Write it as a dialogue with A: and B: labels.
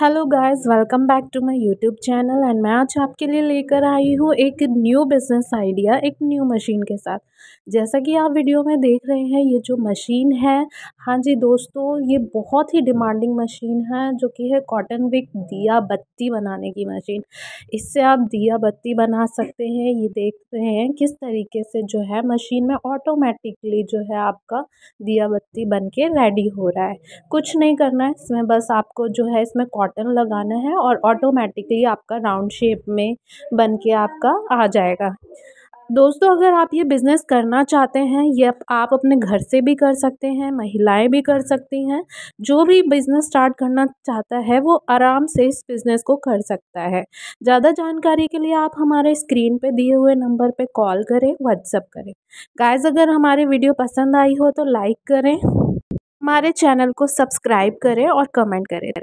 A: hello guys welcome back to my YouTube channel and मैं आज आपके लिए लेकर आई हूँ एक न्यू बिजनेस आइडिया एक न्यू मशीन के साथ जैसा कि आप वीडियो में देख रहे हैं ये जो मशीन है हाँ जी दोस्तों ये बहुत ही डिमांडिंग मशीन है जो कि है कॉटन विक दिया बत्ती बनाने की मशीन इससे आप दिया बत्ती बना सकते हैं ये देख रहे हैं किस तरीके से जो है मशीन में ऑटोमेटिकली जो है आपका दिया बत्ती बन के रेडी हो रहा है कुछ नहीं करना है इसमें बस आपको जो है इसमें बटन लगाना है और ऑटोमेटिकली आपका राउंड शेप में बन के आपका आ जाएगा दोस्तों अगर आप ये बिज़नेस करना चाहते हैं ये आप अपने घर से भी कर सकते हैं महिलाएं भी कर सकती हैं जो भी बिज़नेस स्टार्ट करना चाहता है वो आराम से इस बिज़नेस को कर सकता है ज़्यादा जानकारी के लिए आप हमारे स्क्रीन पे दिए हुए नंबर पे कॉल करें व्हाट्सअप करें गाइस अगर हमारे वीडियो पसंद आई हो तो लाइक करें हमारे चैनल को सब्सक्राइब करें और कमेंट करें